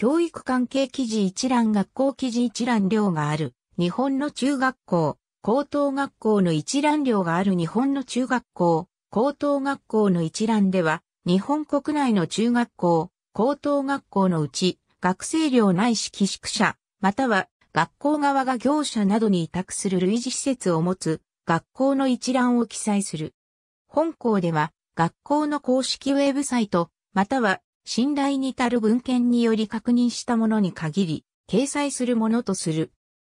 教育関係記事一覧学校記事一覧量がある、日本の中学校、高等学校の一覧量がある日本の中学校、高等学校の一覧では、日本国内の中学校、高等学校のうち、学生寮内式宿舎、または学校側が業者などに委託する類似施設を持つ学校の一覧を記載する。本校では学校の公式ウェブサイト、または信頼に足る文献により確認したものに限り、掲載するものとする。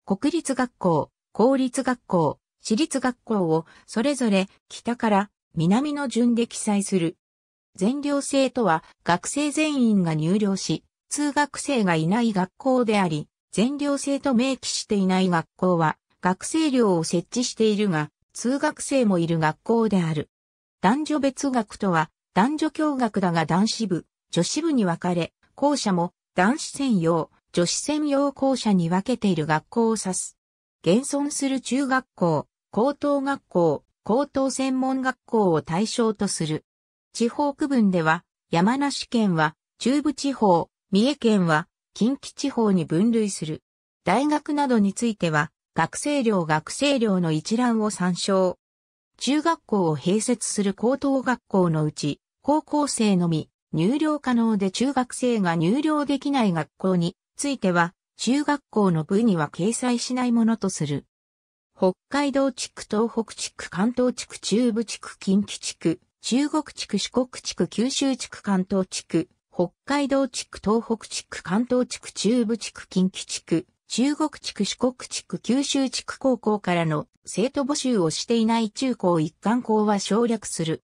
国立学校、公立学校、私立学校をそれぞれ北から南の順で記載する。全寮制とは学生全員が入寮し、通学生がいない学校であり、全寮制と明記していない学校は学生寮を設置しているが、通学生もいる学校である。男女別学とは男女共学だが男子部、女子部に分かれ、校舎も男子専用、女子専用校舎に分けている学校を指す。現存する中学校、高等学校、高等専門学校を対象とする。地方区分では、山梨県は中部地方、三重県は近畿地方に分類する。大学などについては、学生寮学生寮の一覧を参照。中学校を併設する高等学校のうち、高校生のみ入寮可能で中学生が入寮できない学校については、中学校の部には掲載しないものとする。北海道地区、東北地区、関東地区、中部地区、近畿地区、中国地区、四国地区、九州地区、関東地区、北海道地区、東北地区、関東地区、中部地区、近畿地区、中国地区、四国地区、九州地区高校からの生徒募集をしていない中高一貫校は省略する。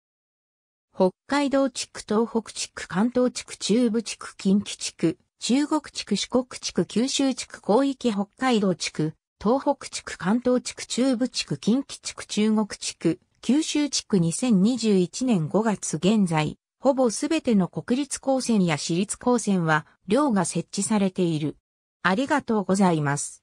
北海道地区、東北地区、関東地区、中部地区、近畿地区、中国地区、四国地区、九州地区、広域北海道地区、東北地区、関東地区、中部地区、近畿地区、中国地区、九州地区2021年5月現在、ほぼすべての国立高専や私立高専は、寮が設置されている。ありがとうございます。